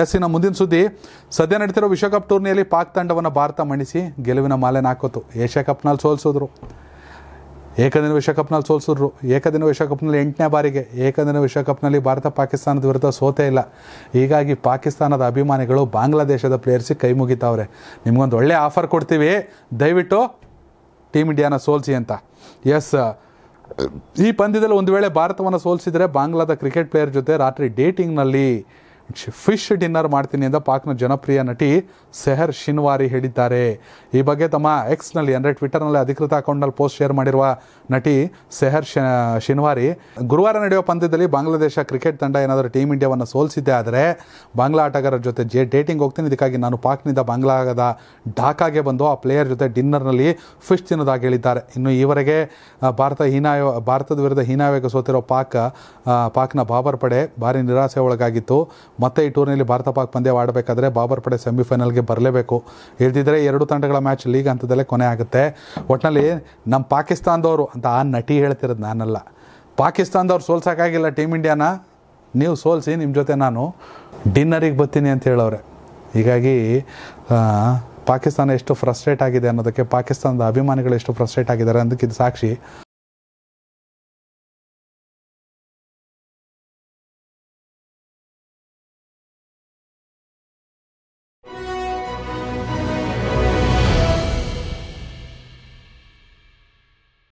S ಇನ್ನು ಮುಂದಿನ ಸುದ್ದಿ ಸದ್ಯ ನಡೀತಿರೋ ವಿಶ್ವಕಪ್ ಟೂರ್ನಿಯಲ್ಲಿ ಪಾಕ್ ತಂಡವನ್ನು ಭಾರತ ಮಣಿಸಿ ಗೆಲುವಿನ ಮಾಲೆನ ಹಾಕೋತು ಏಷ್ಯಾ ಕಪ್ನಲ್ಲಿ ಸೋಲಿಸಿದ್ರು ಏಕದಿನ ವಿಶ್ವಕಪ್ನಲ್ಲಿ ಸೋಲ್ಸಿದ್ರು ಏಕದಿನ ವಿಶ್ವಕಪ್ನಲ್ಲಿ ಎಂಟನೇ ಬಾರಿಗೆ ಏಕದಿನ ವಿಶ್ವಕಪ್ನಲ್ಲಿ ಭಾರತ ಪಾಕಿಸ್ತಾನದ ವಿರುದ್ಧ ಸೋತೇ ಇಲ್ಲ ಹೀಗಾಗಿ ಪಾಕಿಸ್ತಾನದ ಅಭಿಮಾನಿಗಳು ಬಾಂಗ್ಲಾದೇಶದ ಪ್ಲೇಯರ್ಸಿಗೆ ಕೈ ಮುಗಿತಾವ್ರೆ ನಿಮ್ಗೊಂದು ಒಳ್ಳೆ ಆಫರ್ ಕೊಡ್ತೀವಿ ದಯವಿಟ್ಟು ಟೀಮ್ ಇಂಡಿಯಾನ ಸೋಲಿಸಿ ಅಂತ ಎಸ್ ಈ ಪಂದ್ಯದಲ್ಲಿ ಒಂದು ವೇಳೆ ಭಾರತವನ್ನು ಸೋಲಿಸಿದರೆ ಬಾಂಗ್ಲಾದ ಕ್ರಿಕೆಟ್ ಪ್ಲೇಯರ್ ಜೊತೆ ರಾತ್ರಿ ಡೇಟಿಂಗ್ನಲ್ಲಿ ಫಿಶ್ ಡಿನ್ನರ್ ಮಾಡ್ತೀನಿ ಅಂತ ಪಾಕ್ನ ಜನಪ್ರಿಯ ನಟಿ ಸೆಹರ್ ಶಿನ್ವಾರಿ ಹೇಳಿದ್ದಾರೆ ಈ ಬಗ್ಗೆ ತಮ್ಮ ಎಕ್ಸ್ನಲ್ಲಿ ಅಂದರೆ ಟ್ವಿಟರ್ನಲ್ಲಿ ಅಧಿಕೃತ ಅಕೌಂಟ್ನಲ್ಲಿ ಪೋಸ್ಟ್ ಶೇರ್ ಮಾಡಿರುವ ನಟಿ ಸೆಹರ್ ಶಿನ್ವಾರಿ ಗುರುವಾರ ನಡೆಯುವ ಪಂದ್ಯದಲ್ಲಿ ಬಾಂಗ್ಲಾದೇಶ ಕ್ರಿಕೆಟ್ ತಂಡ ಏನಾದರೂ ಟೀಮ್ ಇಂಡಿಯಾವನ್ನು ಸೋಲಿಸಿದ್ದೆ ಆದರೆ ಬಾಂಗ್ಲಾ ಆಟಗಾರರ ಜೊತೆ ಜೆ ಡೇಟಿಂಗ್ ಹೋಗ್ತೀನಿ ಇದಕ್ಕಾಗಿ ನಾನು ಪಾಕ್ನಿಂದ ಬಾಂಗ್ಲಾದ ಢಾಕಾಗೆ ಬಂದು ಆ ಪ್ಲೇಯರ್ ಜೊತೆ ಡಿನ್ನರ್ನಲ್ಲಿ ಫಿಶ್ ತಿನ್ನೋದಾಗಿ ಹೇಳಿದ್ದಾರೆ ಇನ್ನು ಈವರೆಗೆ ಭಾರತ ಹೀನಾಯ ಭಾರತದ ವಿರುದ್ಧ ಹೀನಾಯೋಗ ಸೋತಿರೋ ಪಾಕ್ ಪಾಕ್ನ ಬಾಬರ್ ಪಡೆ ಭಾರಿ ನಿರಾಸೆ ಒಳಗಾಗಿತ್ತು ಮತ್ತೆ ಈ ಟೂರ್ನಿಯಲ್ಲಿ ಭಾರತ ಪಾಕ್ ಪಂದ್ಯ ಆಡಬೇಕಾದ್ರೆ ಬಾಬರ್ ಪಡೆ ಸೆಮಿಫೈನಲ್ಗೆ ಬರಲೇಬೇಕು ಇಲ್ದಿದ್ರೆ ಎರಡು ತಂಡಗಳ ಮ್ಯಾಚ್ ಲೀಗ್ ಹಂತದಲ್ಲೇ ಕೊನೆ ಆಗುತ್ತೆ ಒಟ್ನಲ್ಲಿ ನಮ್ಮ ಪಾಕಿಸ್ತಾನದವರು ಅಂತ ಆ ನಟಿ ಹೇಳ್ತಿರೋದು ನಾನಲ್ಲ ಪಾಕಿಸ್ತಾನದವ್ರು ಸೋಲ್ಸೋಕ್ಕಾಗಿಲ್ಲ ಟೀಮ್ ಇಂಡಿಯಾನ ನೀವು ಸೋಲ್ಸಿ ನಿಮ್ಮ ಜೊತೆ ನಾನು ಡಿನ್ನರಿಗೆ ಬರ್ತೀನಿ ಅಂತ ಹೇಳೋರೆ ಹೀಗಾಗಿ ಪಾಕಿಸ್ತಾನ ಎಷ್ಟು ಫ್ರಸ್ಟ್ರೇಟ್ ಆಗಿದೆ ಅನ್ನೋದಕ್ಕೆ ಪಾಕಿಸ್ತಾನದ ಅಭಿಮಾನಿಗಳು ಎಷ್ಟು ಫ್ರಸ್ಟ್ರೇಟ್ ಆಗಿದ್ದಾರೆ ಅನ್ನೋದಕ್ಕೆ ಇದು ಸಾಕ್ಷಿ